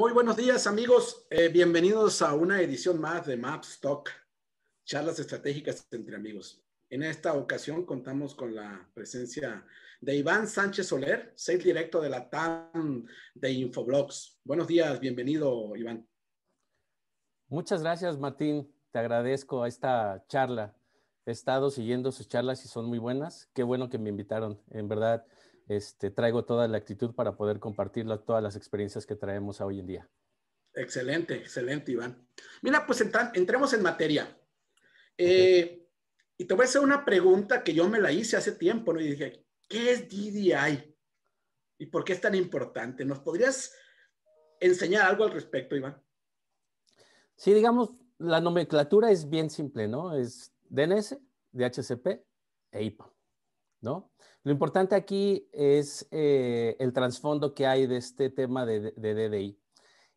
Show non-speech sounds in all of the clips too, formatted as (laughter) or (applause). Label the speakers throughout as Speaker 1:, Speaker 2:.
Speaker 1: Muy buenos días amigos, eh, bienvenidos a una edición más de MAPS Talk, charlas estratégicas entre amigos. En esta ocasión contamos con la presencia de Iván Sánchez Soler, sales directo de la TAN de Infoblox. Buenos días, bienvenido Iván.
Speaker 2: Muchas gracias Martín, te agradezco a esta charla. He estado siguiendo sus charlas y son muy buenas. Qué bueno que me invitaron, en verdad. Este, traigo toda la actitud para poder compartir todas las experiencias que traemos hoy en
Speaker 1: día. Excelente, excelente, Iván. Mira, pues entremos en materia. Eh, y te voy a hacer una pregunta que yo me la hice hace tiempo, ¿no? Y dije, ¿qué es DDI? ¿Y por qué es tan importante? ¿Nos podrías enseñar algo al respecto, Iván?
Speaker 2: Sí, digamos, la nomenclatura es bien simple, ¿no? Es DNS, DHCP e IPA. Lo importante aquí es eh, el trasfondo que hay de este tema de, DDI.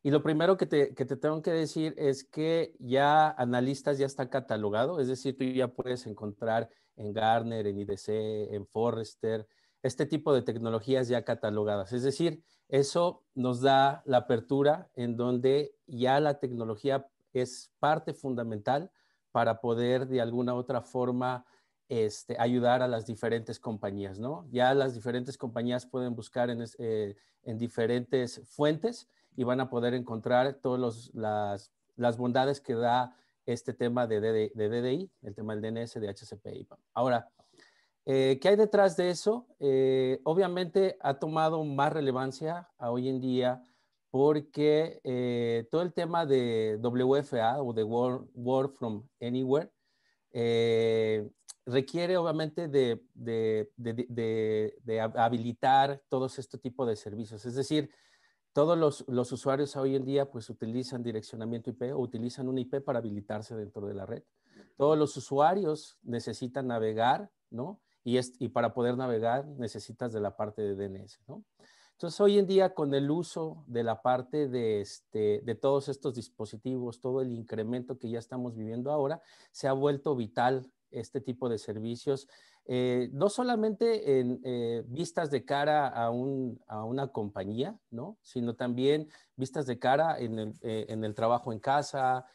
Speaker 2: Y lo primero que te, tengo que decir es que ya analistas ya está catalogado, es decir, tú ya puedes encontrar en Garner en IDC, en Forrester, este tipo de tecnologías ya catalogadas. Es decir, eso nos da la apertura en donde ya la tecnología es parte fundamental para poder de alguna otra forma este, ayudar a las diferentes compañías, ¿no? Ya las diferentes compañías pueden buscar en, eh, diferentes fuentes y van a poder encontrar todas las, bondades que da este tema de, DDI, el tema del DNS, de HCP y Ahora, eh, ¿qué hay detrás de eso? Eh, obviamente ha tomado más relevancia hoy en día porque todo el tema de WFA o de World From Anywhere requiere obviamente de, habilitar todos este tipo de servicios. Es decir, todos los, usuarios hoy en día pues utilizan direccionamiento IP o utilizan un IP para habilitarse dentro de la red. Todos los usuarios necesitan navegar, ¿no? Y, para poder navegar necesitas de la parte de DNS, ¿no? Entonces, hoy en día, con el uso de la parte de, este, de todos estos dispositivos, todo el incremento que ya estamos viviendo ahora, se ha vuelto vital este tipo de servicios, eh, no solamente en eh, vistas de cara a, una compañía, ¿no? sino también vistas de cara en el, eh, trabajo en casa,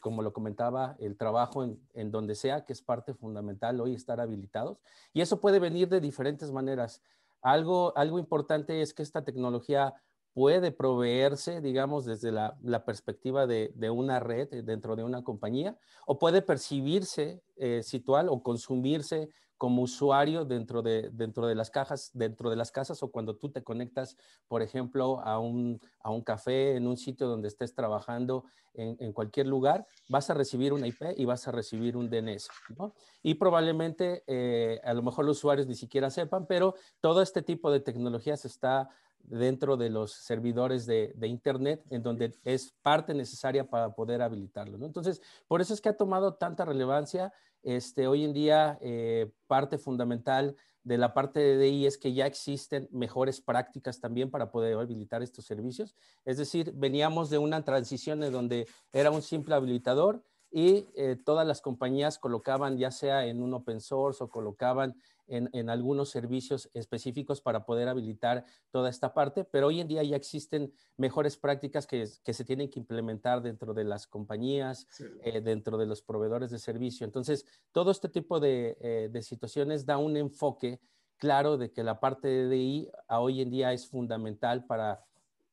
Speaker 2: como lo comentaba, el trabajo en, donde sea, que es parte fundamental hoy estar habilitados. Y eso puede venir de diferentes maneras. Algo, algo importante es que esta tecnología puede proveerse, digamos, desde la, perspectiva de, una red eh, dentro de una compañía, o puede percibirse eh, situal o consumirse como usuario dentro de, dentro de las cajas, dentro de las casas o cuando tú te conectas, por ejemplo, a un, a un café, en un sitio donde estés trabajando, en, cualquier lugar, vas a recibir una IP y vas a recibir un DNS. ¿no? Y probablemente, eh, a lo mejor los usuarios ni siquiera sepan, pero todo este tipo de tecnologías está dentro de los servidores de, Internet, en donde es parte necesaria para poder habilitarlo. Entonces, por eso es que ha tomado tanta relevancia. Este, hoy en día, eh, parte fundamental de la parte de DI es que ya existen mejores prácticas también para poder habilitar estos servicios. Es decir, veníamos de una transición en donde era un simple habilitador y eh, todas las compañías colocaban, ya sea en un open source o colocaban en, algunos servicios específicos para poder habilitar toda esta parte, pero hoy en día ya existen mejores prácticas que, se tienen que implementar dentro de las compañías, eh, dentro de los proveedores de servicio. Entonces, todo este tipo de, eh, situaciones da un enfoque claro de que la parte de DI hoy en día es fundamental para,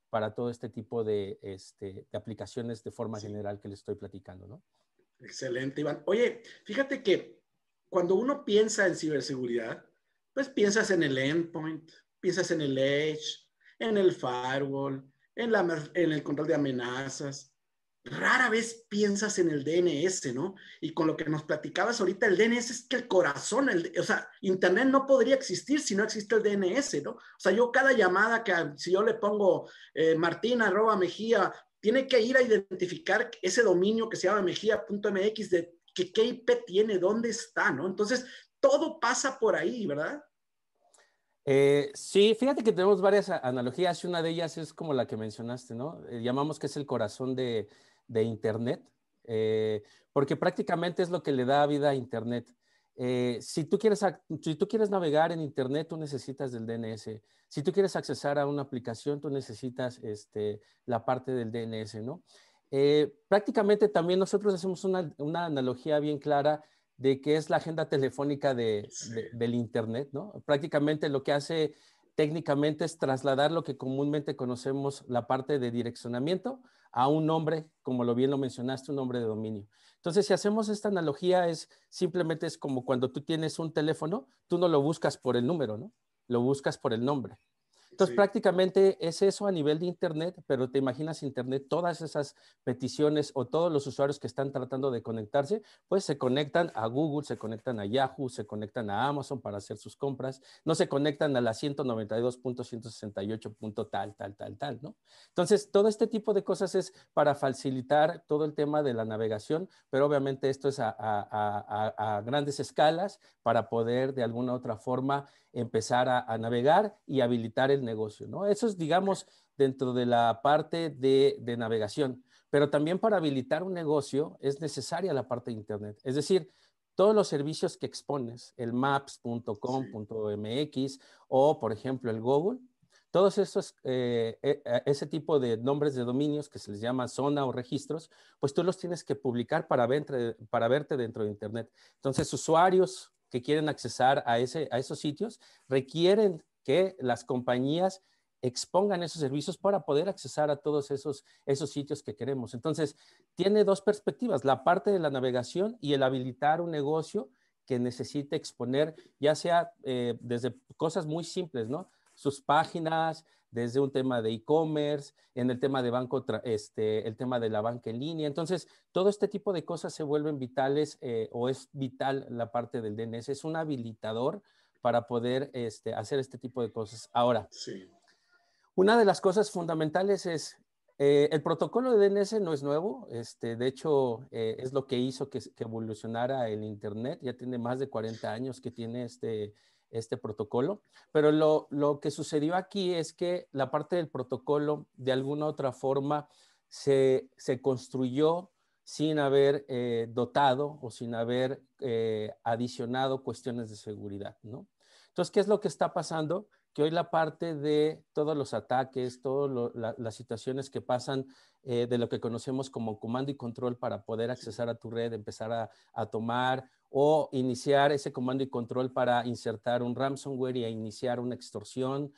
Speaker 2: para todo este tipo de, este, aplicaciones de forma general que les estoy platicando, ¿no?
Speaker 1: Excelente, Iván. Oye, fíjate que cuando uno piensa en ciberseguridad, pues piensas en el endpoint, piensas en el edge, en el firewall, en, la, en el control de amenazas. Rara vez piensas en el DNS, ¿no? Y con lo que nos platicabas ahorita, el DNS es que el corazón, o sea, Internet no podría existir si no existe el DNS, ¿no? O sea, yo cada llamada que, si yo le pongo eh, Martín arroba Mejía, tiene que ir a identificar ese dominio que se llama mejía.mx de que ¿Qué IP tiene? ¿Dónde está? ¿No? Entonces, todo pasa por ahí, ¿verdad?
Speaker 2: Eh, sí, fíjate que tenemos varias analogías y una de ellas es como la que mencionaste, ¿no? Eh, llamamos que es el corazón de, de Internet, eh, porque prácticamente es lo que le da vida a Internet. si, tú quieres, si tú quieres navegar en Internet, tú necesitas del DNS. Si tú quieres accesar a una aplicación, tú necesitas este, la parte del DNS, ¿no? Eh, prácticamente también nosotros hacemos una, analogía bien clara de que es la agenda telefónica del Internet, ¿no? Prácticamente lo que hace técnicamente es trasladar lo que comúnmente conocemos la parte de direccionamiento a un nombre, como lo bien lo mencionaste, un nombre de dominio. Entonces, si hacemos esta analogía, es simplemente es como cuando tú tienes un teléfono, tú no lo buscas por el número, ¿no? Lo buscas por el nombre. Entonces prácticamente es eso a nivel de Internet, pero te imaginas Internet, todas esas peticiones o todos los usuarios que están tratando de conectarse, pues se conectan a Google, se conectan a Yahoo, se conectan a Amazon para hacer sus compras, no se conectan a la 192.168. tal, tal, tal, tal, ¿no? Entonces todo este tipo de cosas es para facilitar todo el tema de la navegación, pero obviamente esto es a, grandes escalas para poder de alguna u otra forma empezar a navegar y habilitar el negocio, ¿no? Eso es, digamos, dentro de la parte de, navegación. Pero también para habilitar un negocio es necesaria la parte de Internet. Es decir, todos los servicios que expones, el maps.com.mx o, por ejemplo, el Google, todos esos, eh, e, ese tipo de nombres de dominios que se les llama zona o registros, pues tú los tienes que publicar para, para verte dentro de Internet. Entonces, usuarios que quieren accesar a, ese, a esos sitios requieren que las compañías expongan esos servicios para poder accesar a todos esos, sitios que queremos. Entonces, tiene dos perspectivas, la parte de la navegación y el habilitar un negocio que necesite exponer, ya sea eh, desde cosas muy simples, ¿no? Sus páginas, desde un tema de e-commerce, en el tema de banco, este, el tema de la banca en línea. Entonces, todo este tipo de cosas se vuelven vitales eh, o es vital la parte del DNS. Es un habilitador para poder este, hacer este tipo de cosas. Ahora, sí. una de las cosas fundamentales es, eh, el protocolo de DNS no es nuevo, este, de hecho eh, es lo que hizo que, que, evolucionara el Internet, ya tiene más de 40 años que tiene este, este protocolo, pero lo, que sucedió aquí es que la parte del protocolo de alguna otra forma se, se construyó sin haber eh, dotado o sin haber eh, adicionado cuestiones de seguridad, ¿no? Entonces, ¿qué es lo que está pasando? Que hoy la parte de todos los ataques, todas las situaciones que pasan eh, de lo que conocemos como comando y control para poder accesar a tu red, empezar a, tomar o iniciar ese comando y control para insertar un ransomware y iniciar una extorsión,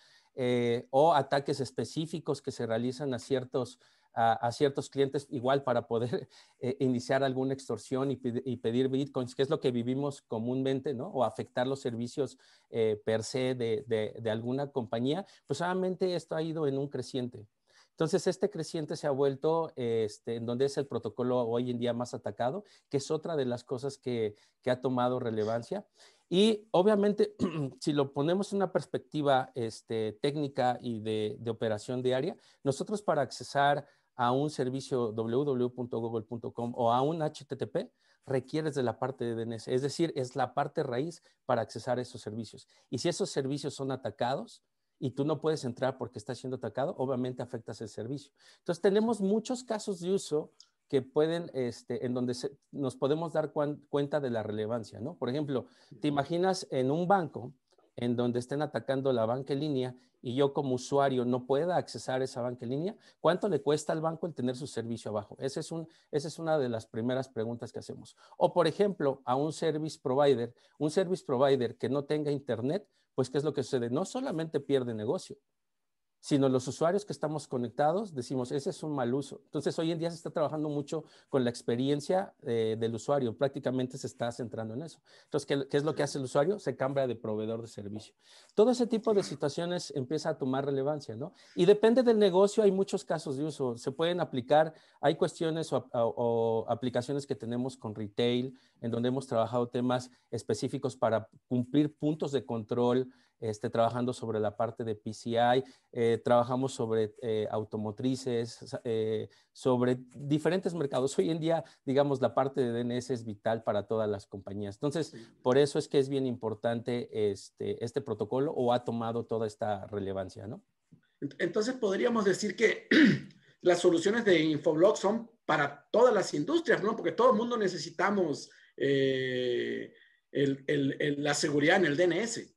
Speaker 2: o ataques específicos que se realizan a ciertos a, ciertos clientes igual para poder (laughs) eh, iniciar alguna extorsión y, pedir bitcoins, que es lo que vivimos comúnmente, ¿no? O afectar los servicios eh, per se de, alguna compañía, pues obviamente esto ha ido en un creciente. Entonces, este creciente se ha vuelto este, en donde es el protocolo hoy en día más atacado, que es otra de las cosas que, ha tomado relevancia. Y obviamente, (clears throat) si lo ponemos en una perspectiva este, técnica y de, de operación diaria, nosotros para accesar a un servicio www.google.com o a un HTTP, requieres de la parte de DNS. Es decir, es la parte raíz para accesar esos servicios. Y si esos servicios son atacados y tú no puedes entrar porque está siendo atacado, obviamente afectas el servicio. Entonces, tenemos muchos casos de uso que pueden, este, en donde nos podemos dar cuenta de la relevancia, ¿no? Por ejemplo, te imaginas en un banco en donde estén atacando la banca en línea y yo como usuario no pueda accesar esa banca en línea, ¿cuánto le cuesta al banco el tener su servicio abajo? esa es una de las primeras preguntas que hacemos. O, por ejemplo, a un service provider, un service provider que no tenga internet, pues, ¿qué es lo que sucede? No solamente pierde negocio, sino los usuarios que estamos conectados decimos, ese es un mal uso. Entonces, hoy en día se está trabajando mucho con la experiencia eh, del usuario, prácticamente se está centrando en eso. Entonces, ¿qué, es lo que hace el usuario? Se cambia de proveedor de servicio. Todo ese tipo de situaciones empieza a tomar relevancia, ¿no? Y depende del negocio, hay muchos casos de uso. Se pueden aplicar, hay cuestiones o, o aplicaciones que tenemos con retail, en donde hemos trabajado temas específicos para cumplir puntos de control este, trabajando sobre la parte de PCI, eh, trabajamos sobre eh, automotrices, eh, sobre diferentes mercados. Hoy en día, digamos, la parte de DNS es vital para todas las compañías. Entonces, por eso es que es bien importante este, este, protocolo
Speaker 1: o ha tomado toda esta relevancia, ¿no? Entonces, podríamos decir que (clears throat) las soluciones de Infoblog son para todas las industrias, ¿no? Porque todo el mundo necesitamos la seguridad en el DNS.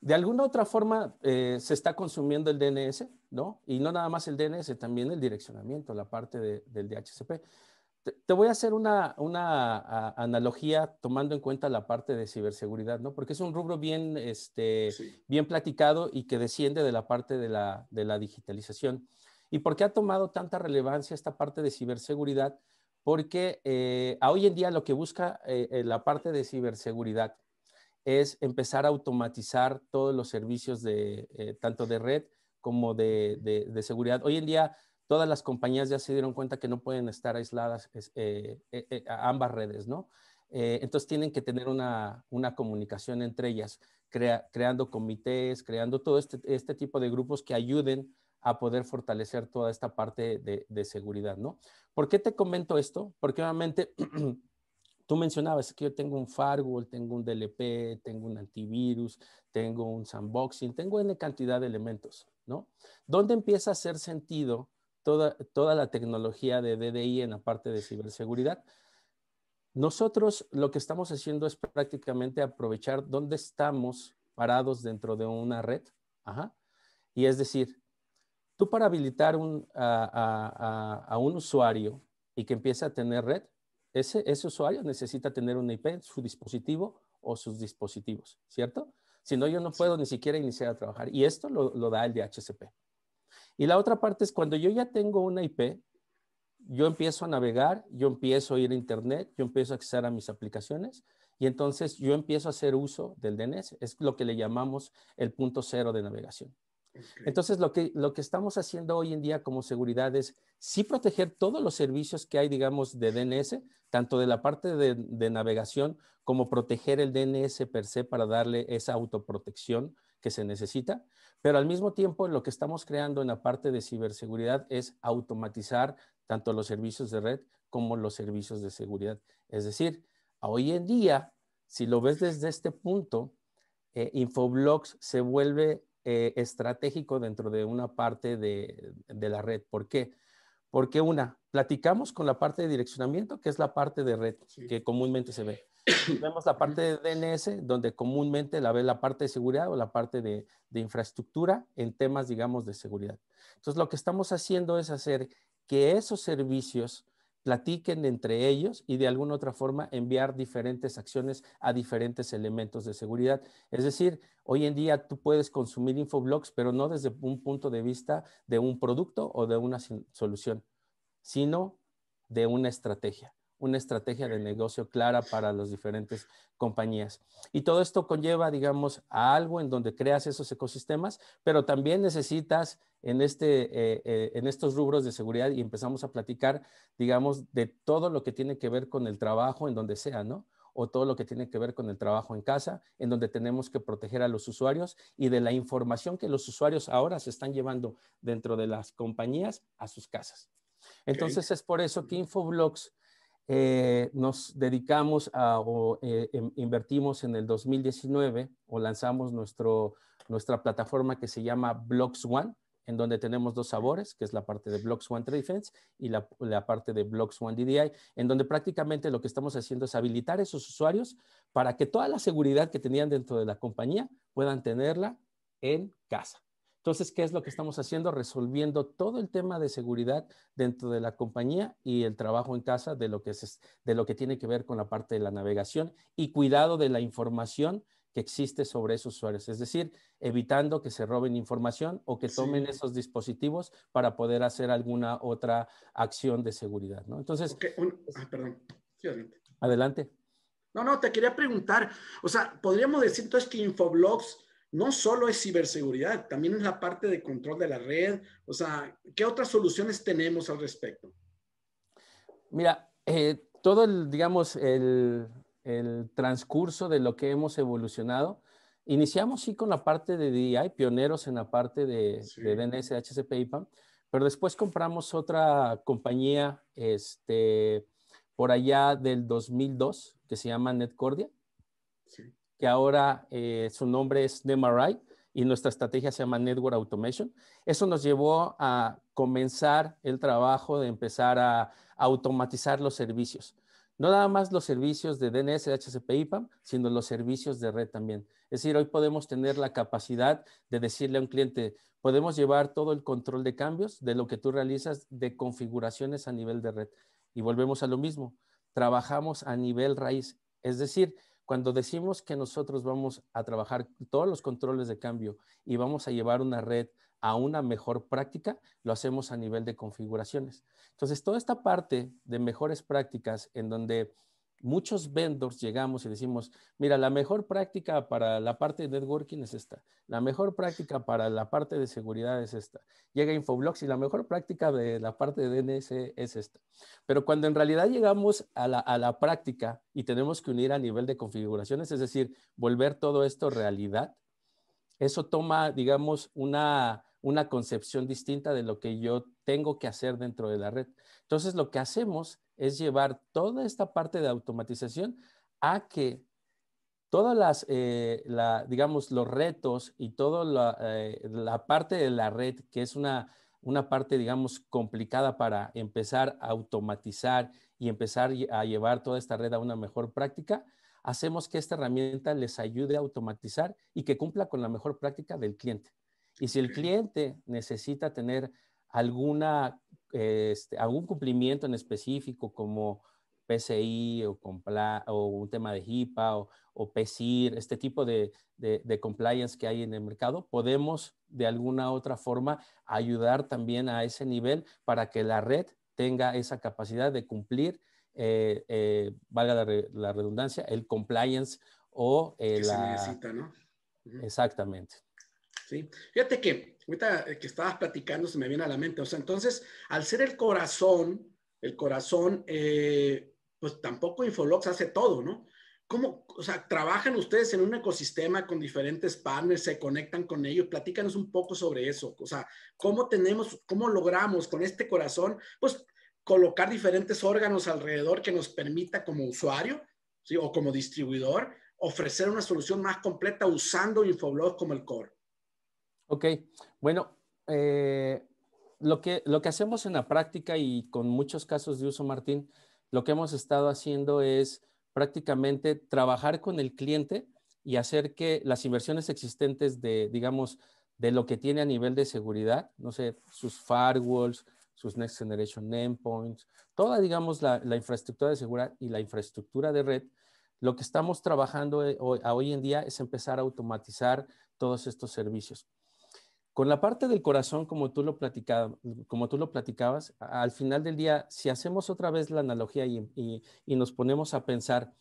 Speaker 1: De
Speaker 2: alguna otra forma eh, se está consumiendo el DNS, ¿no? Y no nada más el DNS, también el direccionamiento, la parte del DHCP. Te, voy a hacer una, analogía tomando en cuenta la parte de ciberseguridad, ¿no? Porque es un rubro bien, este, platicado y que desciende de la parte de la, digitalización. ¿Y por qué ha tomado tanta relevancia esta parte de ciberseguridad? Porque eh, hoy en día lo que busca eh, la parte de ciberseguridad es empezar a automatizar todos los servicios de eh, tanto de red como de, seguridad. Hoy en día todas las compañías ya se dieron cuenta que no pueden estar aisladas eh, eh, a ambas redes, ¿no? entonces tienen que tener una, comunicación entre ellas, creando comités, creando todo este, este, tipo de grupos que ayuden a poder fortalecer toda esta parte de, de seguridad, ¿no? ¿Por qué te comento esto? Porque obviamente (clears throat) Tú mencionabas que yo tengo un firewall, tengo un DLP, tengo un antivirus, tengo un sandboxing, tengo N cantidad de elementos, ¿no? ¿Dónde empieza a hacer sentido toda, toda la tecnología de DDI en la parte de ciberseguridad? Nosotros lo que estamos haciendo es prácticamente aprovechar dónde estamos parados dentro de una red. Ajá. Y es decir, tú para habilitar un, a, a un usuario y que empiece a tener red, ese, ese usuario necesita tener una IP, su dispositivo o sus dispositivos, ¿cierto? Si no, yo no puedo ni siquiera iniciar a trabajar. Y esto lo, lo da el DHCP. Y la otra parte es cuando yo ya tengo una IP, yo empiezo a navegar, yo empiezo a ir a Internet, yo empiezo a acceder a mis aplicaciones y entonces yo empiezo a hacer uso del DNS. Es lo que le llamamos el punto cero de navegación. Entonces, lo que, lo que estamos haciendo hoy en día como seguridad es sí proteger todos los servicios que hay, digamos, de DNS, tanto de la parte de, navegación como proteger el DNS per se para darle esa autoprotección que se necesita, pero al mismo tiempo lo que estamos creando en la parte de ciberseguridad es automatizar tanto los servicios de red como los servicios de seguridad. Es decir, hoy en día, si lo ves desde este punto, eh, Infoblox se vuelve eh, estratégico dentro de una parte de, la red. ¿Por qué? Porque una, platicamos con la parte de direccionamiento, que es la parte de red que comúnmente se ve. (coughs) Vemos la parte de DNS, donde comúnmente la ve la parte de seguridad o la parte de, de infraestructura en temas, digamos, de seguridad. Entonces, lo que estamos haciendo es hacer que esos servicios platiquen entre ellos y de alguna otra forma enviar diferentes acciones a diferentes elementos de seguridad. Es decir, hoy en día tú puedes consumir infoblogs, pero no desde un punto de vista de un producto o de una solución, sino de una estrategia, una estrategia de negocio clara para las diferentes compañías. Y todo esto conlleva, digamos, a algo en donde creas esos ecosistemas, pero también necesitas en, este, eh, eh, en estos rubros de seguridad y empezamos a platicar, digamos, de todo lo que tiene que ver con el trabajo en donde sea, ¿no? o todo lo que tiene que ver con el trabajo en casa, en donde tenemos que proteger a los usuarios y de la información que los usuarios ahora se están llevando dentro de las compañías a sus casas. Entonces es por eso que Infoblocks eh, nos dedicamos a, o em, invertimos en el 2019 o lanzamos nuestro, nuestra plataforma que se llama Blogs One, en donde tenemos dos sabores, que es la parte de Blocks One Trade Defense y la, parte de Blocks One DDI, en donde prácticamente lo que estamos haciendo es habilitar a esos usuarios para que toda la seguridad que tenían dentro de la compañía puedan tenerla en casa. Entonces, ¿qué es lo que estamos haciendo? Resolviendo todo el tema de seguridad dentro de la compañía y el trabajo en casa de lo que, de lo que tiene que ver con la parte de la navegación y cuidado de la información que existe sobre esos usuarios, es decir, evitando que se roben información o que tomen esos dispositivos para poder hacer alguna otra acción de seguridad, Entonces... Ah, perdón. adelante.
Speaker 1: No, no, te quería preguntar, o sea, podríamos decir entonces que Infoblox no solo es ciberseguridad, también es la parte de control de la red, o sea, ¿qué otras soluciones tenemos al respecto?
Speaker 2: Mira, eh, todo el, digamos, el, el transcurso de lo que hemos evolucionado. Iniciamos sí con la parte de DI, pioneros en la parte de, DNS, HCP y PAM, pero después compramos otra compañía este, por allá del 2002 que se llama Netcordia, que ahora eh, su nombre es NEMRI y nuestra estrategia se llama Network Automation. Eso nos llevó a comenzar el trabajo de empezar a automatizar los servicios no nada más los servicios de DNS, DHCP, IPAM, sino los servicios de red también. Es decir, hoy podemos tener la capacidad de decirle a un cliente, podemos llevar todo el control de cambios de lo que tú realizas de configuraciones a nivel de red. Y volvemos a lo mismo, trabajamos a nivel raíz. Es decir, cuando decimos que nosotros vamos a trabajar todos los controles de cambio y vamos a llevar una red a una mejor práctica, lo hacemos a nivel de configuraciones. Entonces, toda esta parte de mejores prácticas en donde muchos vendors llegamos y decimos, mira, la mejor práctica para la parte de networking es esta, la mejor práctica para la parte de seguridad es esta. Llega Infoblox y la mejor práctica de la parte de DNS es esta. Pero cuando en realidad llegamos a la, a la práctica y tenemos que unir a nivel de configuraciones, es decir, volver todo esto realidad, eso toma, digamos, una una concepción distinta de lo que yo tengo que hacer dentro de la red. Entonces, lo que hacemos es llevar toda esta parte de automatización a que todas las, eh, digamos, los retos y toda eh, la, parte de la red, que es una, una parte, digamos, complicada para empezar a automatizar y empezar a llevar toda esta red a una mejor práctica, hacemos que esta herramienta les ayude a automatizar y que cumpla con la mejor práctica del cliente. Y si el cliente necesita tener alguna, este, algún cumplimiento en específico como PCI o, compla, o un tema de HIPAA o, o este tipo de, compliance que hay en el mercado, podemos de alguna otra forma ayudar también a ese nivel para que la red tenga esa capacidad de cumplir, eh, eh, valga la, redundancia, el compliance o eh, la... que la... Se necesita, ¿no? Exactamente.
Speaker 1: Fíjate que ahorita que estabas platicando se me viene a la mente, o sea, entonces, al ser el corazón, el corazón, eh, pues tampoco Infolox hace todo, ¿no? ¿Cómo, o sea, trabajan ustedes en un ecosistema con diferentes partners, se conectan con ellos? Platícanos un poco sobre eso, o sea, ¿cómo tenemos, cómo logramos con este corazón, pues, colocar diferentes órganos alrededor que nos permita como usuario, ¿sí? O como distribuidor, ofrecer una solución más completa usando Infoblogs como el core.
Speaker 2: Ok, bueno, eh, lo, que, lo que hacemos en la práctica y con muchos casos de uso, Martín, lo que hemos estado haciendo es prácticamente trabajar con el cliente y hacer que las inversiones existentes de, digamos, de lo que tiene a nivel de seguridad, no sé, sus firewalls, sus Next Generation Endpoints, toda, digamos, la, infraestructura de seguridad y la infraestructura de red, lo que estamos trabajando eh, hoy en día es empezar a automatizar todos estos servicios. Con la parte del corazón, como tú lo, platicabas, al final del día, si hacemos otra vez la analogía y, nos ponemos a pensar,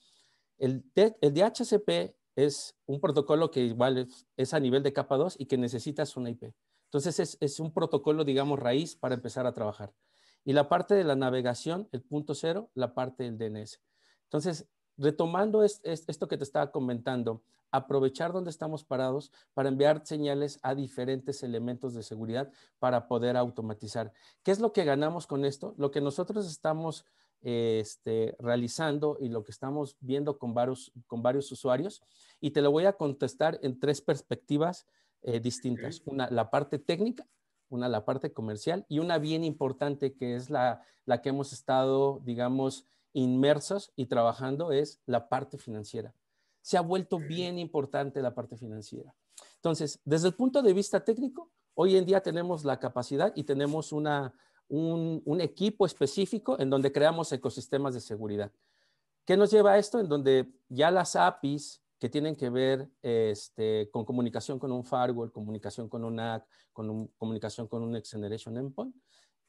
Speaker 2: el, DHCP es un protocolo que igual es, a nivel de capa 2 y que necesitas una IP. Entonces es, un protocolo, digamos, raíz para empezar a trabajar. Y la parte de la navegación, el punto cero, la parte del DNS. Entonces, retomando esto que te estaba comentando, aprovechar donde estamos parados para enviar señales a diferentes elementos de seguridad para poder automatizar. ¿Qué es lo que ganamos con esto? Lo que nosotros estamos eh, este, realizando y lo que estamos viendo con varios, usuarios. Y te lo voy a contestar en tres perspectivas eh, distintas. Una, la parte técnica, una, la parte comercial y una bien importante que es la que hemos estado, digamos, inmersos y trabajando es la parte financiera se ha vuelto bien importante la parte financiera. Entonces, desde el punto de vista técnico, hoy en día tenemos la capacidad y tenemos una, un, equipo específico en donde creamos ecosistemas de seguridad. ¿Qué nos lleva a esto? En donde ya las APIs que tienen que ver este, con comunicación con un firewall, comunicación con un NAC, con comunicación con un Next Generation Endpoint,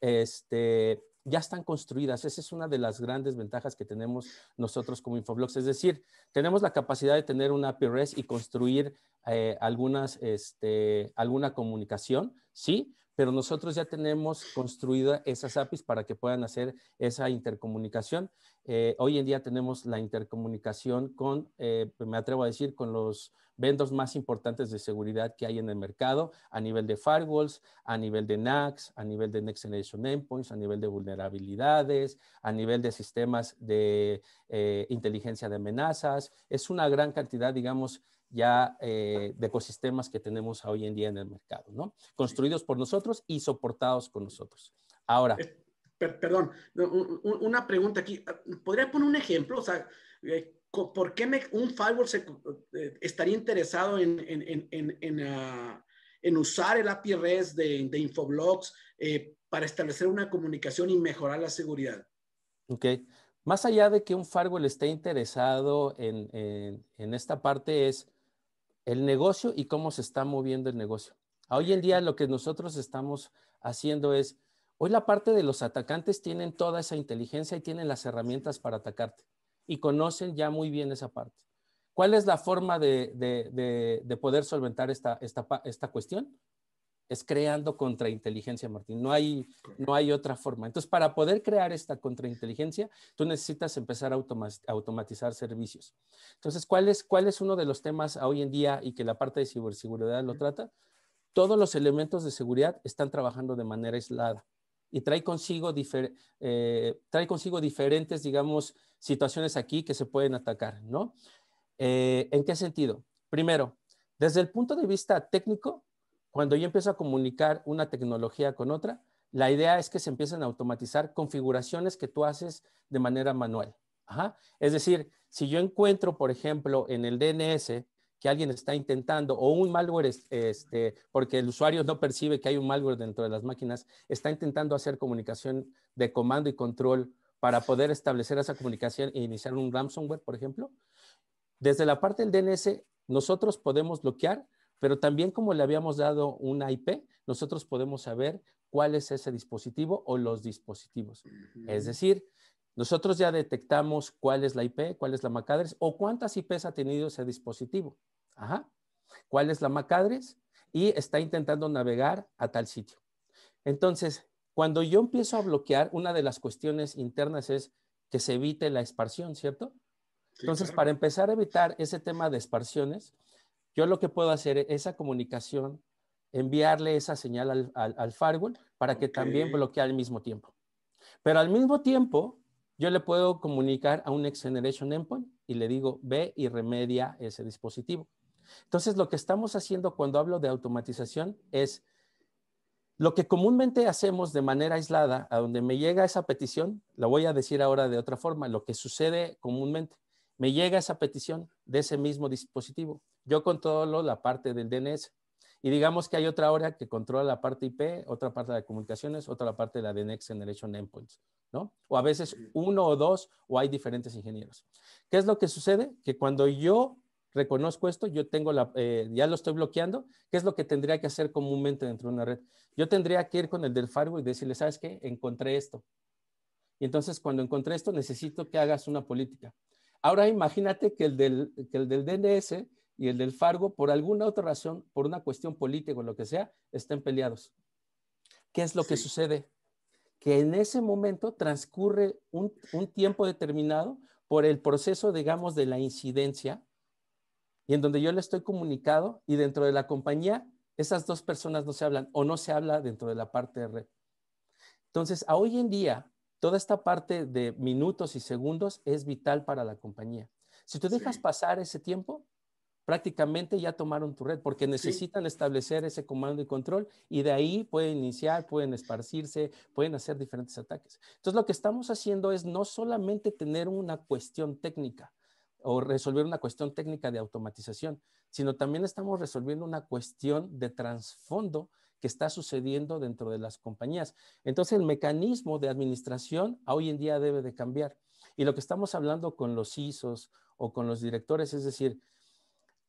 Speaker 2: este, ya están construidas. Esa es una de las grandes ventajas que tenemos nosotros como Infoblox. Es decir, tenemos la capacidad de tener una API REST y construir eh, algunas, este, alguna comunicación, ¿sí? pero nosotros ya tenemos construida esas APIs para que puedan hacer esa intercomunicación. Eh, hoy en día tenemos la intercomunicación con, eh, me atrevo a decir, con los vendos más importantes de seguridad que hay en el mercado a nivel de firewalls, a nivel de NACs, a nivel de Next Generation Endpoints, a nivel de vulnerabilidades, a nivel de sistemas de eh, inteligencia de amenazas. Es una gran cantidad, digamos, ya eh, de ecosistemas que tenemos hoy en día en el mercado, ¿no? Construidos por nosotros y soportados con nosotros. Ahora. Eh,
Speaker 1: perdón, una pregunta aquí. ¿Podría poner un ejemplo? O sea, eh, ¿por qué me, un firewall estaría interesado en, en, en, en en ah, usar el API REST de, de para establecer una comunicación y mejorar la seguridad.
Speaker 2: Ok. Más allá de que un firewall esté interesado en, en, en esta parte es el negocio y cómo se está moviendo el negocio. Hoy en día lo que nosotros estamos haciendo es, hoy la parte de los atacantes tienen toda esa inteligencia y tienen las herramientas para atacarte y conocen ya muy bien esa parte. ¿Cuál es la forma de, poder solventar esta, esta cuestión? es creando contrainteligencia, Martín. No hay, no hay otra forma. Entonces, para poder crear esta contrainteligencia, tú necesitas empezar a automatizar servicios. Entonces, ¿cuál es, ¿cuál es uno de los temas hoy en día y que la parte de ciberseguridad lo trata? Todos los elementos de seguridad están trabajando de manera aislada y trae consigo, eh, trae consigo diferentes, digamos, situaciones aquí que se pueden atacar, ¿no? Eh, ¿En qué sentido? Primero, desde el punto de vista técnico, cuando yo empiezo a comunicar una tecnología con otra, la idea es que se empiecen a automatizar configuraciones que tú haces de manera manual. Ajá. Es decir, si yo encuentro, por ejemplo, en el DNS que alguien está intentando o un malware, este, porque el usuario no percibe que hay un malware dentro de las máquinas, está intentando hacer comunicación de comando y control para poder establecer esa comunicación e iniciar un ransomware, por ejemplo. Desde la parte del DNS, nosotros podemos bloquear pero también como le habíamos dado una IP, nosotros podemos saber cuál es ese dispositivo o los dispositivos. Es decir, nosotros ya detectamos cuál es la IP, cuál es la MACADRES o cuántas IPs ha tenido ese dispositivo. Ajá. ¿Cuál es la MACADRES? Y está intentando navegar a tal sitio. Entonces, cuando yo empiezo a bloquear, una de las cuestiones internas es que se evite la esparción, ¿cierto? Entonces, para empezar a evitar ese tema de esparciones, yo lo que puedo hacer es esa comunicación, enviarle esa señal al, firewall para que también bloquee al mismo tiempo. Pero al mismo tiempo, yo le puedo comunicar a un Next Generation Endpoint y le digo, ve y remedia ese dispositivo. Entonces, lo que estamos haciendo cuando hablo de automatización es lo que comúnmente hacemos de manera aislada, a donde me llega esa petición, la voy a decir ahora de otra forma, lo que sucede comúnmente, me llega esa petición de ese mismo dispositivo. Yo controlo la parte del DNS. Y digamos que hay otra hora que controla la parte IP, otra parte de comunicaciones, otra parte de la de Next Generation Endpoints, ¿no? O a veces uno o dos, o hay diferentes ingenieros. ¿Qué es lo que sucede? Que cuando yo reconozco esto, yo tengo la, eh, ya lo estoy bloqueando, ¿qué es lo que tendría que hacer comúnmente dentro de una red? Yo tendría que ir con el del firewall y decirle, ¿sabes qué? Encontré esto. Y entonces cuando encontré esto, necesito que hagas una política. Ahora imagínate que el del, que el del DNS y el del Fargo, por alguna otra razón, por una cuestión política o lo que sea, estén peleados. ¿Qué es lo que sucede? Que en ese momento transcurre un, tiempo determinado por el proceso, digamos, de la incidencia, y en donde yo le estoy comunicado y dentro de la compañía esas dos personas no se hablan o no se habla dentro de la parte de red. Entonces, hoy en día, toda esta parte de minutos y segundos es vital para la compañía. Si tú dejas pasar ese tiempo, prácticamente ya tomaron tu red porque necesitan establecer ese comando y control y de ahí pueden iniciar, pueden esparcirse, pueden hacer diferentes ataques. Entonces lo que estamos haciendo es no solamente tener una cuestión técnica o resolver una cuestión técnica de automatización, sino también estamos resolviendo una cuestión de trasfondo que está sucediendo dentro de las compañías. Entonces el mecanismo de administración hoy en día debe de cambiar. Y lo que estamos hablando con los ISOs o con los directores es decir,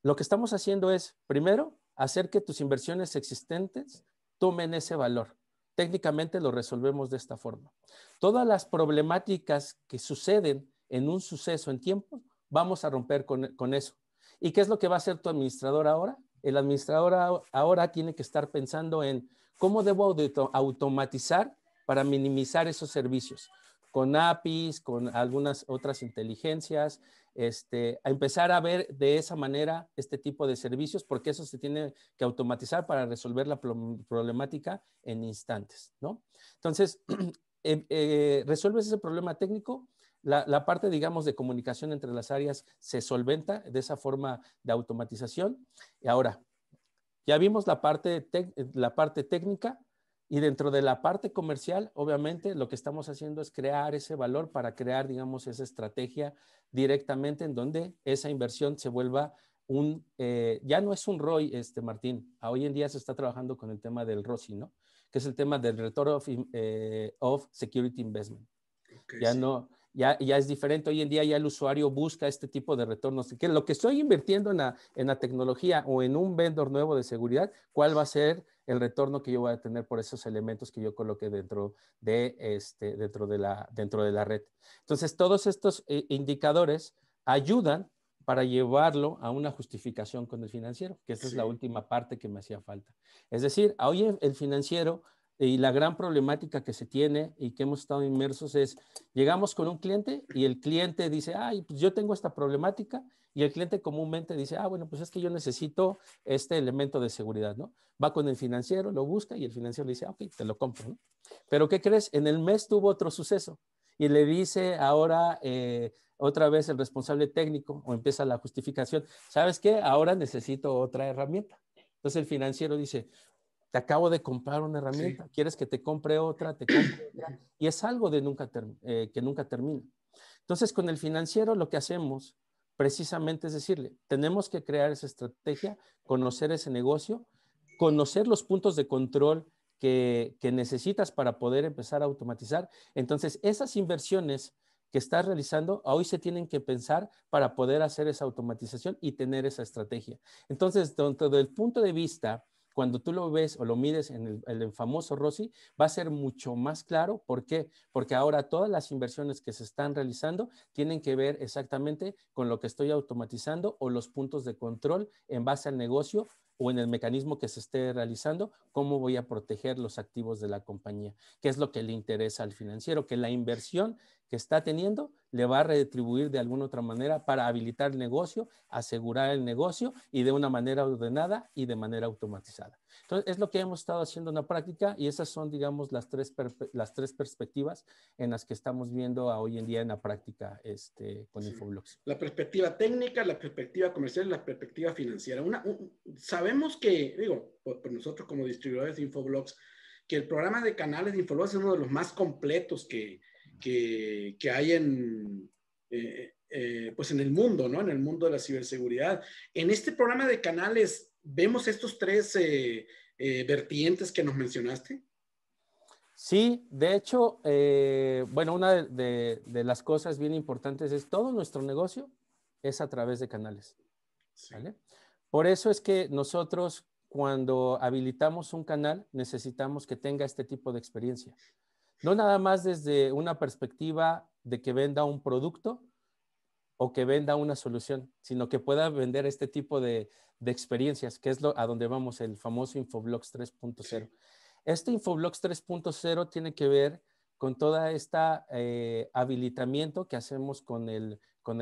Speaker 2: lo que estamos haciendo es, primero, hacer que tus inversiones existentes tomen ese valor. Técnicamente lo resolvemos de esta forma. Todas las problemáticas que suceden en un suceso en tiempo, vamos a romper con, eso. ¿Y qué es lo que va a hacer tu administrador ahora? El administrador ahora tiene que estar pensando en cómo debo automatizar para minimizar esos servicios con APIs, con algunas otras inteligencias, este, a empezar a ver de esa manera este tipo de servicios, porque eso se tiene que automatizar para resolver la problemática en instantes, ¿no? Entonces, (clears throat) em, eh, resuelves ese problema técnico, la, parte, digamos, de comunicación entre las áreas se solventa de esa forma de automatización. Y ahora, ya vimos la parte, la parte técnica, y dentro de la parte comercial, obviamente, lo que estamos haciendo es crear ese valor para crear, digamos, esa estrategia directamente en donde esa inversión se vuelva un, eh, ya no es un ROI, este, Martín, hoy en día se está trabajando con el tema del ROSI, ¿no? Que es el tema del Return eh, of, Security Investment. ya no, ya, es diferente. Hoy en día ya el usuario busca este tipo de retornos. Que lo que estoy invirtiendo en la, tecnología o en un vendor nuevo de seguridad, ¿cuál va a ser el retorno que yo voy a tener por esos elementos que yo coloque dentro de, este, dentro de, la, dentro de la red? Entonces, todos estos eh, indicadores ayudan para llevarlo a una justificación con el financiero, que esa es la última parte que me hacía falta. Es decir, hoy el financiero y la gran problemática que se tiene y que hemos estado inmersos es, llegamos con un cliente y el cliente dice, ay, pues yo tengo esta problemática y el cliente comúnmente dice, ah, bueno, pues es que yo necesito este elemento de seguridad, ¿no? Va con el financiero, lo busca y el financiero le dice, ah, ok, te lo compro, Pero ¿qué crees? En el mes tuvo otro suceso y le dice ahora eh, otra vez el responsable técnico o empieza la justificación, ¿sabes qué? Ahora necesito otra herramienta. Entonces el financiero dice, te acabo de comprar una herramienta, quieres que te compre otra, te compre otra. Y es algo de nunca eh, que nunca termina. Entonces, con el financiero lo que hacemos precisamente es decirle, tenemos que crear esa estrategia, conocer ese negocio, conocer los puntos de control que, necesitas para poder empezar a automatizar. Entonces, esas inversiones que estás realizando, hoy se tienen que pensar para poder hacer esa automatización y tener esa estrategia. Entonces, desde el punto de vista cuando tú lo ves o lo mides en el, el, famoso Rossi, va a ser mucho más claro. ¿Por qué? Porque ahora todas las inversiones que se están realizando tienen que ver exactamente con lo que estoy automatizando o los puntos de control en base al negocio o en el mecanismo que se esté realizando, cómo voy a proteger los activos de la compañía, qué es lo que le interesa al financiero, que la inversión que está teniendo le va a retribuir de alguna otra manera para habilitar el negocio, asegurar el negocio y de una manera ordenada y de manera automatizada. Entonces, es lo que hemos estado haciendo en la práctica y esas son, digamos, las tres, las tres perspectivas en las que estamos viendo hoy en día en la práctica este, con Infoblox.
Speaker 1: La perspectiva técnica, la perspectiva comercial y la perspectiva financiera. sabemos que, digo, por, nosotros como distribuidores de Infoblox, que el programa de canales de Infoblox es uno de los más completos que, hay en... Eh, eh, pues en el mundo, ¿no? En el mundo de la ciberseguridad. En este programa de canales, ¿Vemos estos tres eh, eh, vertientes que nos mencionaste?
Speaker 2: Sí, de hecho, eh, bueno, una de, las cosas bien importantes es todo nuestro negocio es a través de canales. Por eso es que nosotros cuando habilitamos un canal necesitamos que tenga este tipo de experiencia. No nada más desde una perspectiva de que venda un producto, o que venda una solución, sino que pueda vender este tipo de, experiencias, que es lo, a donde vamos, el famoso Infoblox 3.0. Este Infoblox 3.0 tiene que ver con toda esta eh, habilitamiento que hacemos con el,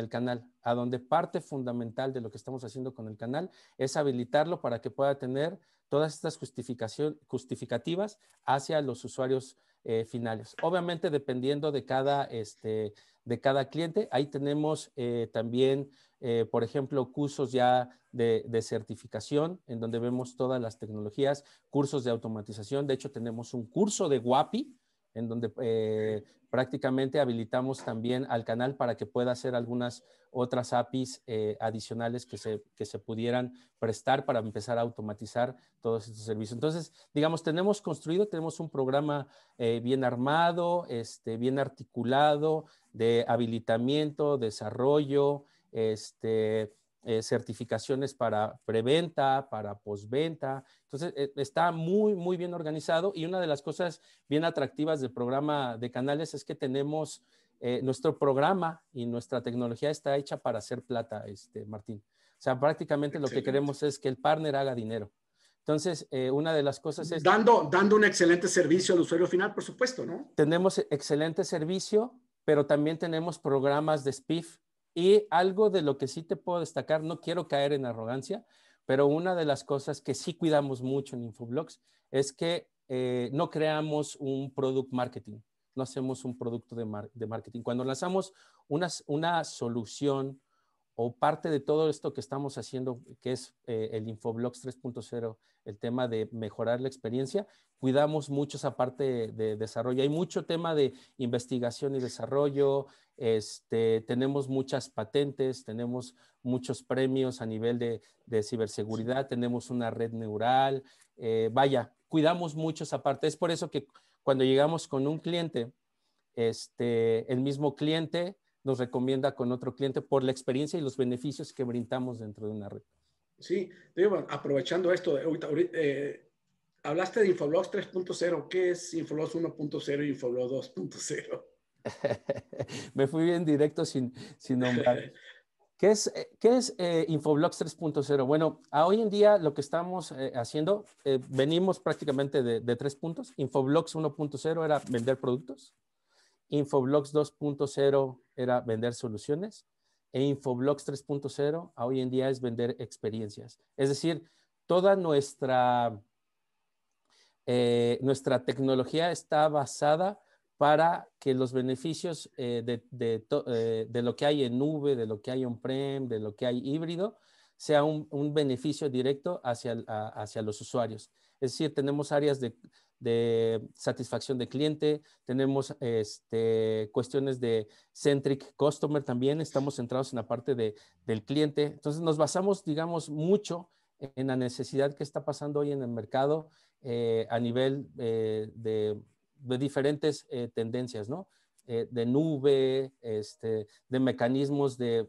Speaker 2: canal, a donde parte fundamental de lo que estamos haciendo con el canal es habilitarlo para que pueda tener todas estas justificación, justificativas hacia los usuarios eh, finales. Obviamente, dependiendo de cada, este, de cada cliente, ahí tenemos eh, también, eh, por ejemplo, cursos ya de, de, certificación, en donde vemos todas las tecnologías, cursos de automatización. De hecho, tenemos un curso de WAPI, en donde eh, prácticamente habilitamos también al canal para que pueda hacer algunas otras APIs eh, adicionales que se, pudieran prestar para empezar a automatizar todos estos servicios. Entonces, digamos, tenemos construido, tenemos un programa eh, bien armado, este, bien articulado de habilitamiento, desarrollo, este, eh, certificaciones para preventa, para postventa. Entonces, eh, está muy, muy bien organizado y una de las cosas bien atractivas del programa de canales es que tenemos eh, nuestro programa y nuestra tecnología está hecha para hacer plata, este, Martín. O sea, prácticamente lo que queremos es que el partner haga dinero. Entonces, una de las cosas es... Dando, dando
Speaker 1: un excelente servicio al usuario final, por supuesto, ¿no?
Speaker 2: Tenemos excelente servicio, pero también tenemos programas de SPIF y algo de lo que sí te puedo destacar, no quiero caer en arrogancia, pero una de las cosas que sí cuidamos mucho en Infoblogs es que eh, no creamos un product marketing, no hacemos un producto de, de marketing. Cuando lanzamos una, una solución o parte de todo esto que estamos haciendo, que es eh, el Infoblox 3.0, el tema de mejorar la experiencia, cuidamos mucho esa parte de desarrollo. Hay mucho tema de investigación y desarrollo, este, tenemos muchas patentes, tenemos muchos premios a nivel de, ciberseguridad, tenemos una red neural, eh, vaya, cuidamos mucho esa parte. Es por eso que cuando llegamos con un cliente, este, el mismo cliente nos recomienda con otro cliente por la experiencia y los
Speaker 1: beneficios que brindamos dentro de una red. Sí, aprovechando esto, ahorita, eh, hablaste de Infoblox 3.0. ¿Qué es Infoblox 1.0 y Infoblox 2.0?
Speaker 2: (laughs) Me fui bien directo sin, sin nombrar. ¿Qué es, (laughs) qué es eh, 3.0? Eh, bueno, a hoy en día lo que estamos eh, haciendo, venimos prácticamente de, de, tres puntos. Infoblox 1.0 era vender productos. Infoblox 2.0 era vender soluciones e Infoblox 3.0 hoy en día es vender experiencias. Es decir, toda nuestra, eh, nuestra tecnología está basada para que los beneficios eh, eh, de, lo que hay en nube, de lo que hay on-prem, de lo que hay híbrido, sea un, beneficio directo hacia, hacia los usuarios. Es decir, tenemos áreas de, de satisfacción de cliente, tenemos este, cuestiones de centric customer también, estamos centrados en la parte del cliente. Entonces nos basamos, digamos, mucho en la necesidad que está pasando hoy en el mercado eh, a nivel eh, de, diferentes eh, tendencias, ¿no? de nube, este, de mecanismos de,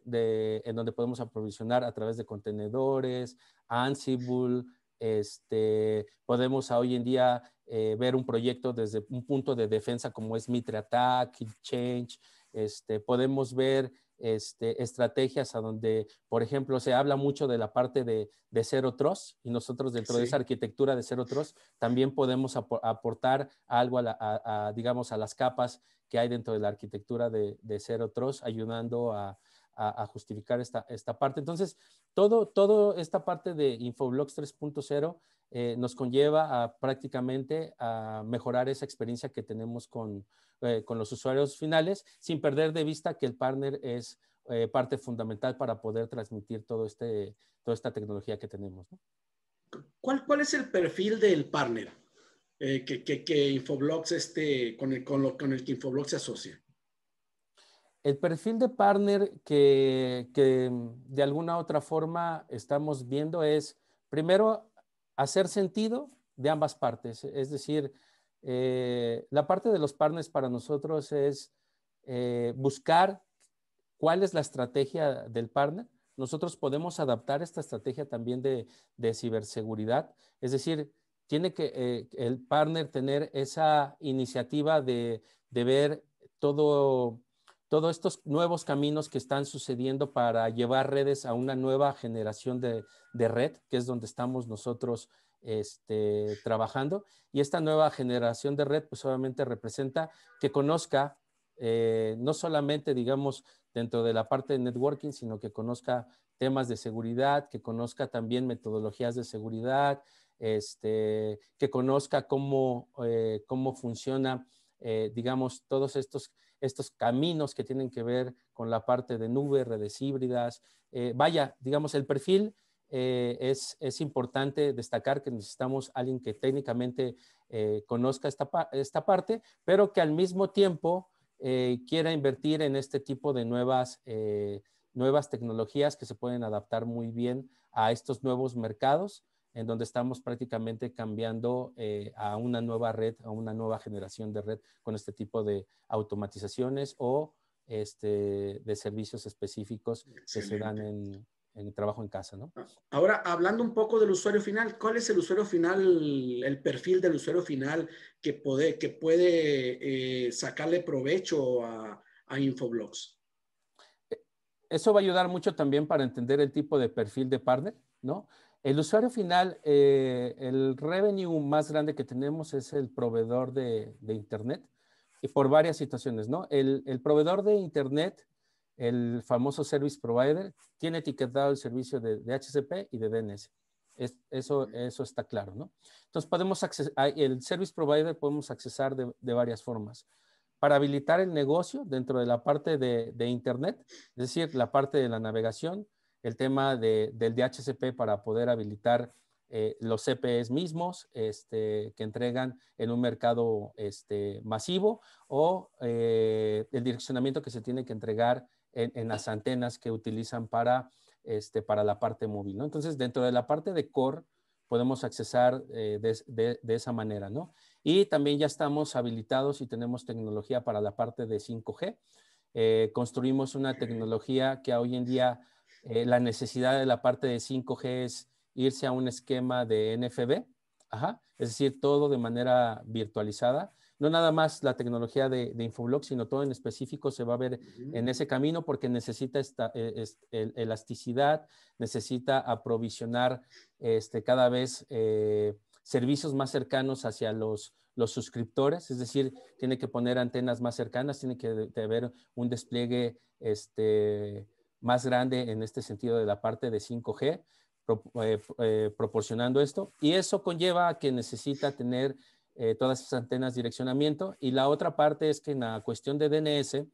Speaker 2: en donde podemos aprovisionar a través de contenedores, Ansible, este, podemos hoy en día eh, ver un proyecto desde un punto de defensa como es Mitre Attack, Change. Este, podemos ver este, estrategias a donde, por ejemplo, se habla mucho de la parte de, de Zero Trust y nosotros dentro de esa arquitectura de Zero Trust también podemos aportar algo a, digamos, a las capas que hay dentro de la arquitectura de, de Zero Trust, ayudando a, a, justificar esta, esta parte. Entonces, todo, todo esta parte de Infoblox 3.0 eh, nos conlleva a, prácticamente a mejorar esa experiencia que tenemos con, eh, con, los usuarios finales, sin perder de vista que el partner es eh, parte fundamental para poder transmitir todo este, toda esta tecnología que tenemos.
Speaker 1: ¿Cuál, ¿Cuál es el perfil del partner que, que, que este, con, el, con, con el que Infoblox se asocia?
Speaker 2: El perfil de partner que, mm, de alguna otra forma estamos viendo es, primero, hacer sentido de ambas partes. Es decir, eh, la parte de los partners para nosotros es eh, buscar cuál es la estrategia del partner. Nosotros podemos adaptar esta estrategia también de, ciberseguridad. Es decir, tiene que eh, el partner tener esa iniciativa de, de ver todo todos estos nuevos caminos que están sucediendo para llevar redes a una nueva generación de, red, que es donde estamos nosotros este, trabajando. Y esta nueva generación de red, pues obviamente representa que conozca, eh, no solamente, digamos, dentro de la parte de networking, sino que conozca temas de seguridad, que conozca también metodologías de seguridad, este, que conozca cómo eh, funciona eh, digamos, todos estos, caminos que tienen que ver con la parte de nube, redes híbridas. Eh, vaya, digamos, el perfil eh, es, es, importante destacar que necesitamos alguien que técnicamente conozca esta, esta parte, pero que al mismo tiempo quiera invertir en este tipo de nuevas, nuevas tecnologías que se pueden adaptar muy bien a estos nuevos mercados en donde estamos prácticamente cambiando eh, a una nueva red, a una nueva generación de red con este tipo de automatizaciones o este, de servicios específicos que se dan en, en, trabajo en casa. ¿no? Ah,
Speaker 1: ahora, hablando un poco del usuario final, ¿cuál es el usuario final, el perfil del usuario final que puede, que puede eh, sacarle provecho a, a eh,
Speaker 2: Eso va a ayudar mucho también para entender el tipo de perfil de partner, ¿no? El usuario final, eh, el revenue más grande que tenemos es el proveedor de, Internet y por varias situaciones, ¿no? El, proveedor de Internet, el famoso service provider, tiene etiquetado el servicio de, HCP y de DNS. eso, eso está claro, ¿no? Entonces podemos accesar, el service provider podemos accesar de, varias formas. Para habilitar el negocio dentro de la parte de, de Internet, es decir, la parte de la navegación, el tema del DHCP para poder habilitar eh, los CPEs mismos este, que entregan en un mercado este, masivo o eh, el direccionamiento que se tiene que entregar en, las antenas que utilizan para, este, la parte móvil. Entonces, dentro de la parte de core, podemos accesar eh, de, esa manera, Y también ya estamos habilitados y tenemos tecnología para la parte de 5G. construimos una tecnología que hoy en día eh, la necesidad de la parte de 5G es irse a un esquema de NFB, es decir, todo de manera virtualizada. No nada más la tecnología de, de sino todo en específico se va a ver en ese camino porque necesita esta, eh, elasticidad, necesita aprovisionar este, cada vez eh, servicios más cercanos hacia los, suscriptores, es decir, tiene que poner antenas más cercanas, tiene que haber un despliegue este, más grande en este sentido de la parte de 5G, eh, eh, proporcionando esto. Y eso conlleva a que necesita tener eh, todas esas antenas de direccionamiento. Y la otra parte es que en la cuestión de DNS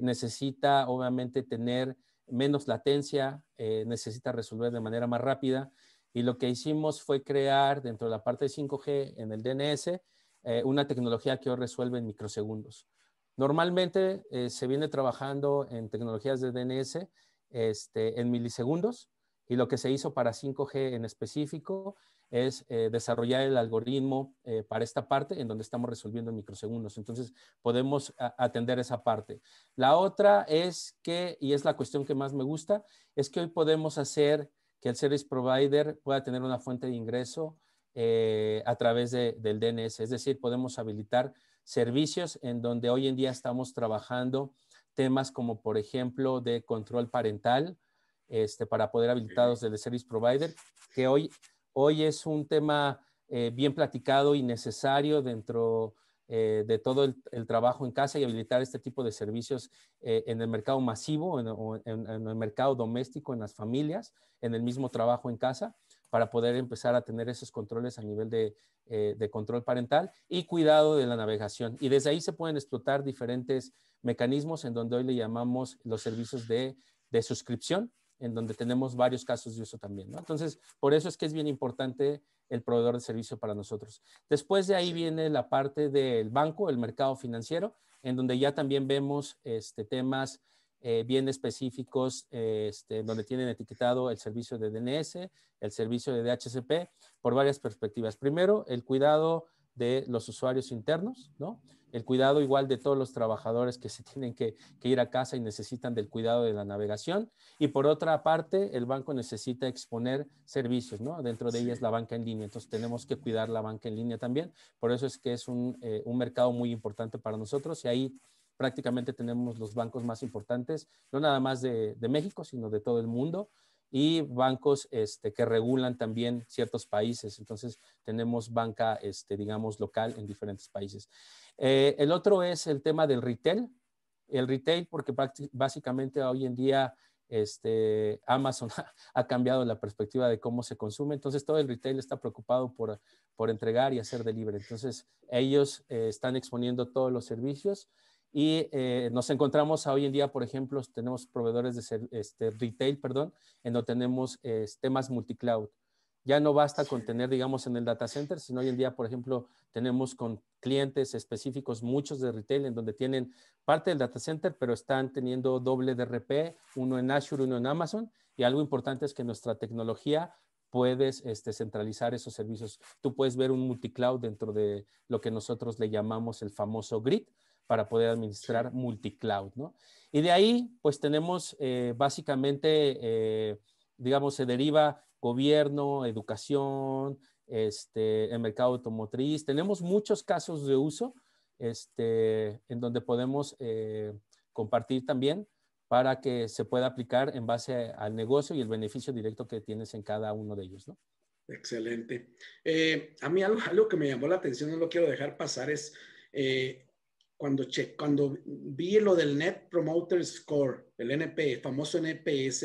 Speaker 2: necesita obviamente tener menos latencia, necesita resolver de manera más rápida. Y lo que hicimos fue crear dentro de la parte de 5G en el DNS una tecnología que hoy resuelve en microsegundos. Normalmente eh, se viene trabajando en tecnologías de DNS este, en milisegundos y lo que se hizo para 5G en específico es eh, desarrollar el algoritmo eh, para esta parte en donde estamos resolviendo en microsegundos. Entonces, podemos atender esa parte. La otra es que, y es la cuestión que más me gusta, es que hoy podemos hacer que el service provider pueda tener una fuente de ingreso a través del DNS. Es decir, podemos habilitar servicios en donde hoy en día estamos trabajando temas como, por ejemplo, de control parental este, para poder habilitados desde Service Provider, que hoy, hoy es un tema eh, bien platicado y necesario dentro eh, de todo el, trabajo en casa y habilitar este tipo de servicios eh, en el mercado masivo, en el mercado doméstico, en las familias, en el mismo trabajo en casa para poder empezar a tener esos controles a nivel eh, de, control parental y cuidado de la navegación. Y desde ahí se pueden explotar diferentes mecanismos en donde hoy le llamamos los servicios de, suscripción, en donde tenemos varios casos de uso también. Entonces, por eso es que es bien importante el proveedor de servicio para nosotros. Después de ahí viene la parte del banco, el mercado financiero, en donde ya también vemos este, temas eh, bien específicos eh, este, donde tienen etiquetado el servicio de DNS, el servicio de DHCP, por varias perspectivas. Primero, el cuidado de los usuarios internos, ¿no? El cuidado igual de todos los trabajadores que se (laughs) tienen que, ir a casa y necesitan del cuidado de la navegación. Y por otra parte, el banco necesita exponer servicios, ¿no? Dentro de ellas la banca en línea. Entonces tenemos que cuidar la banca en línea también. Por eso es que es un, eh, un mercado muy importante para nosotros y ahí prácticamente tenemos los bancos más importantes, no nada más de, México, sino de todo el mundo, y bancos este, que regulan también ciertos países. Entonces, tenemos banca, este, digamos, local en diferentes países. Eh, el otro es el tema del retail. El retail, porque básicamente hoy en día este, Amazon (laughs) ha cambiado la perspectiva de cómo se consume, entonces todo el retail está preocupado por, por entregar y hacer delivery. Entonces ellos eh, están exponiendo todos los servicios y eh, nos encontramos hoy en día, por ejemplo, tenemos proveedores de este, retail, perdón, en donde tenemos temas multicloud. Ya no basta con tener, digamos, en el data center, sino hoy en día, por ejemplo, tenemos con clientes específicos, muchos de retail, en donde tienen parte del data center, pero están teniendo doble DRP, uno en Azure, uno en Amazon. Y algo importante es que nuestra tecnología puedes este, centralizar esos servicios. Tú puedes ver un multicloud dentro de lo que nosotros le llamamos el famoso grid, para poder administrar multicloud, ¿no? Y de ahí, pues tenemos eh, básicamente, eh, digamos, se deriva gobierno, educación, este, el mercado automotriz. Tenemos muchos casos de uso este, en donde podemos eh, compartir también para que se pueda aplicar en base al negocio y el beneficio directo que tienes en cada uno de ellos, ¿no?
Speaker 1: Excelente. a mí algo, que me llamó la atención, no lo quiero dejar pasar, es cuando, che, cuando vi lo del Net Promoter Score, el NP, famoso NPS,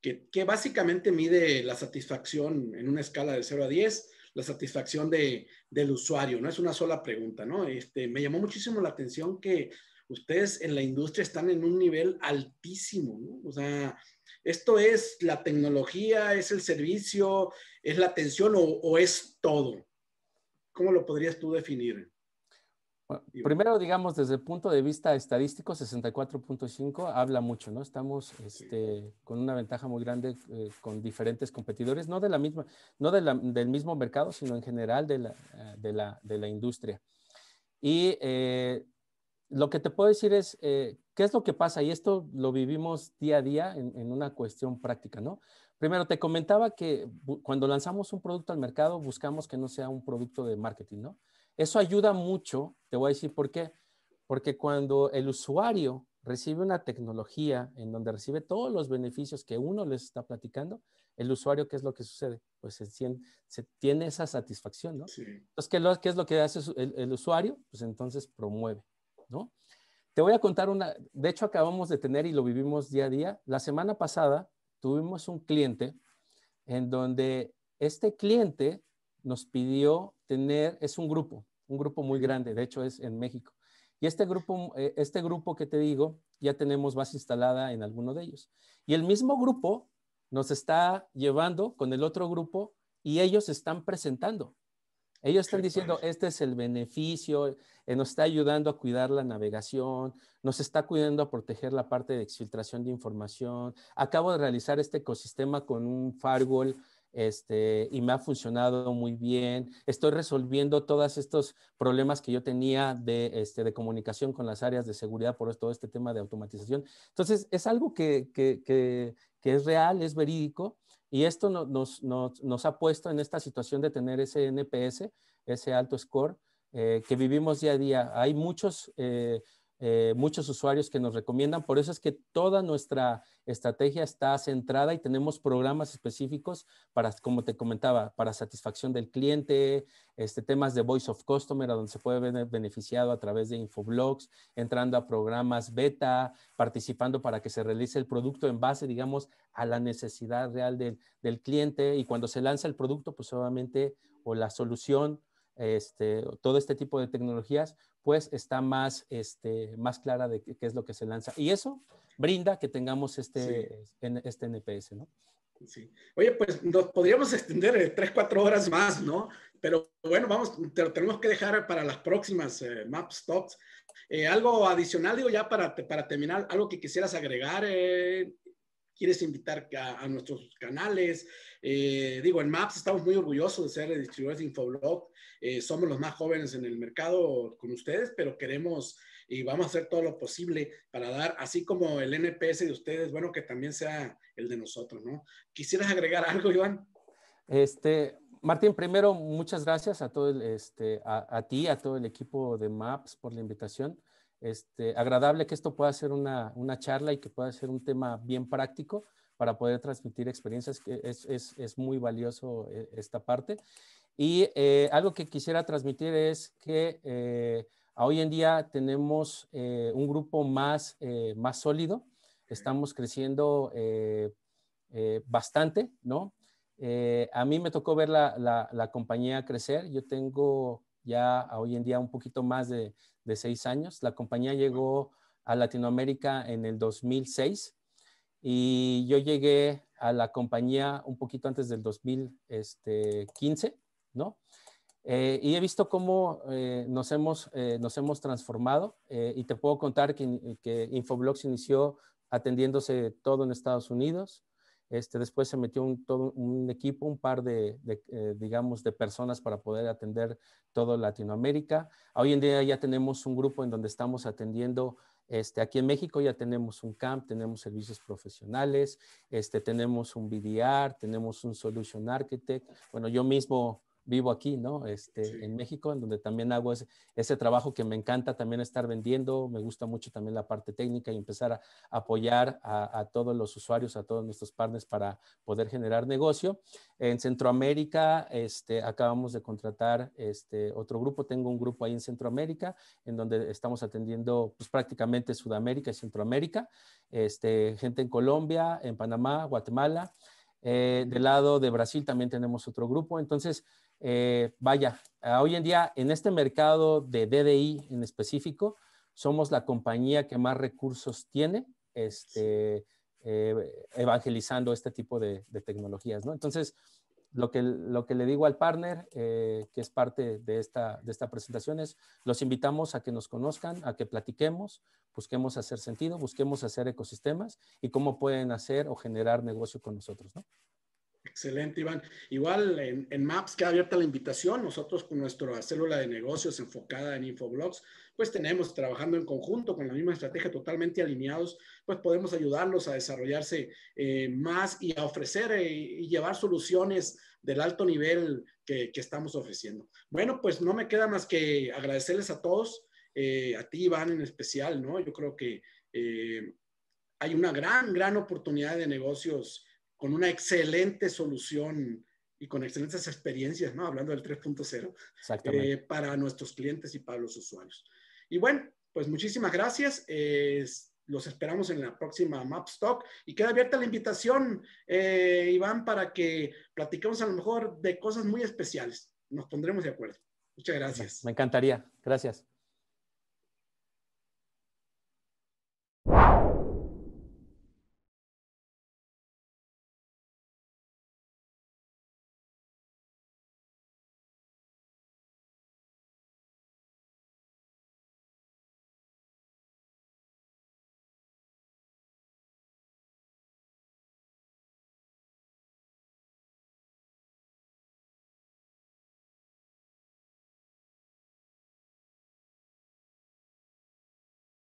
Speaker 1: que, básicamente mide la satisfacción en una escala de 0 a 10, la satisfacción de, del usuario, no es una sola pregunta, ¿no? Este, me llamó muchísimo la atención que ustedes en la industria están en un nivel altísimo, ¿no? O sea, esto es la tecnología, es el servicio, es la atención o, o es todo. ¿Cómo lo podrías tú definir?
Speaker 2: primero, eh, digamos, desde el punto de vista estadístico, 64.5 habla mucho, ¿no? Estamos este, con una ventaja muy grande eh, con diferentes competidores, no, de la misma, no del mismo mercado, sino en general de la, eh, industria. Y lo que te puedo decir es, ¿qué es lo que pasa? Y esto lo vivimos día a día en una cuestión práctica, ¿no? Primero, te comentaba que cuando lanzamos un producto al mercado, buscamos que no sea un producto de marketing, ¿no? Eso ayuda mucho, te voy a decir por qué. Porque cuando el usuario recibe una tecnología en donde recibe todos los beneficios que uno les está platicando, el usuario, ¿qué es lo que sucede? Pues se, tiene esa satisfacción, ¿no? Entonces, ¿qué, es lo que hace el, usuario? Pues entonces promueve, ¿no? Te voy a contar una, de hecho acabamos de tener y lo vivimos día a día. La semana pasada tuvimos un cliente en donde este cliente nos pidió tener, es un grupo, un grupo muy grande, de hecho es en México. Y este grupo, eh, este grupo que te digo, ya tenemos base instalada en alguno de ellos. Y el mismo grupo nos está llevando con el otro grupo y ellos están presentando. Ellos están diciendo, este es el beneficio, eh, nos está ayudando a cuidar la navegación, nos está cuidando a proteger la parte de exfiltración de información. Acabo de realizar este ecosistema con un firewall este, y me ha funcionado muy bien. Estoy resolviendo todos estos problemas que yo tenía de, este, de comunicación con las áreas de seguridad por todo este tema de automatización. Entonces, es algo que, es real, es verídico, y esto nos, ha puesto en esta situación de tener ese NPS, ese alto score, eh, que vivimos día a día. Hay muchos... Eh, eh, muchos usuarios que nos recomiendan. Por eso es que toda nuestra estrategia está centrada y tenemos programas específicos para, como te comentaba, para satisfacción del cliente, este, temas de Voice of Customer, a donde se puede ver beneficiado a través de infoblogs, entrando a programas beta, participando para que se realice el producto en base, digamos, a la necesidad real del, cliente. Y cuando se lanza el producto, pues obviamente, o la solución este, todo este tipo de tecnologías, pues está más, este, más clara de qué, es lo que se lanza. Y eso brinda que tengamos este, este NPS, ¿no?
Speaker 1: Sí. Oye, pues nos podríamos extender eh, tres, cuatro horas más, ¿no? Pero bueno, vamos, te tenemos que dejar para las próximas eh, Maps Map eh, algo adicional, digo, ya para, para terminar, algo que quisieras agregar, quieres invitar a, nuestros canales. Eh, digo, en Maps estamos muy orgullosos de ser distribuidores de Infoblog. Eh, somos los más jóvenes en el mercado con ustedes, pero queremos y vamos a hacer todo lo posible para dar, así como el NPS de ustedes, bueno, que también sea el de nosotros, ¿no? ¿Quisieras agregar algo, Iván?
Speaker 2: Este, Martín, primero, muchas gracias a todo el, este, a, ti, a todo el equipo de Maps por la invitación. Este, agradable que esto pueda ser una, una, charla y que pueda ser un tema bien práctico para poder transmitir experiencias, que es, es, es muy valioso eh, esta parte. Y eh, algo que quisiera transmitir es que eh, hoy en día tenemos un grupo más, más sólido, estamos creciendo bastante, ¿no? a mí me tocó ver la, la compañía crecer, yo tengo ya hoy en día un poquito más de de seis años. La compañía llegó a Latinoamérica en el 2006 y yo llegué a la compañía un poquito antes del 2015, este, ¿no? Eh, y he visto cómo eh, eh, nos, hemos, transformado y te puedo contar que, que Infoblox inició atendiéndose todo en Estados Unidos. Este, después se metió un, todo un equipo, un par de, eh, digamos, de personas para poder atender todo Latinoamérica. Hoy en día ya tenemos un grupo en donde estamos atendiendo este, aquí en México ya tenemos un CAMP, tenemos servicios profesionales, este, tenemos un BDR, tenemos un Solution Architect. Bueno, yo mismo vivo aquí, ¿no? Este, En México, en donde también hago ese, trabajo que me encanta también estar vendiendo, me gusta mucho también la parte técnica y empezar a apoyar a, todos los usuarios, a todos nuestros partners para poder generar negocio. En Centroamérica, este, acabamos de contratar este, otro grupo, tengo un grupo ahí en Centroamérica, en donde estamos atendiendo pues, prácticamente Sudamérica y Centroamérica, este, gente en Colombia, en Panamá, Guatemala. Eh, del lado de Brasil también tenemos otro grupo. Entonces, eh, vaya, ah, hoy en día en este mercado de DDI en específico, somos la compañía que más recursos tiene este, eh, evangelizando este tipo de, tecnologías, ¿no? Entonces, lo que, le digo al partner, eh, que es parte de esta, de esta presentación, es los invitamos a que nos conozcan, a que platiquemos, busquemos hacer sentido, busquemos hacer ecosistemas y cómo pueden hacer o generar negocio con
Speaker 1: nosotros, Excelente, Iván. Igual en, Maps queda abierta la invitación. Nosotros con nuestra célula de negocios enfocada en Infoblogs, pues tenemos trabajando en conjunto con la misma estrategia, totalmente alineados, pues podemos ayudarlos a desarrollarse eh, más y a ofrecer eh, y llevar soluciones del alto nivel que, que, estamos ofreciendo. Bueno, pues no me queda más que agradecerles a todos, eh, a ti, Iván, en especial, ¿no? Yo creo que hay una gran, gran oportunidad de negocios con una excelente solución y con excelentes experiencias, ¿no? Hablando del 3.0, eh, para nuestros clientes y para los usuarios. Y bueno, pues muchísimas gracias. los esperamos en la próxima Mapstock y queda abierta la invitación, eh, Iván, para que platiquemos a lo mejor de cosas muy especiales. Nos pondremos de acuerdo.
Speaker 2: Muchas gracias. Me encantaría. Gracias.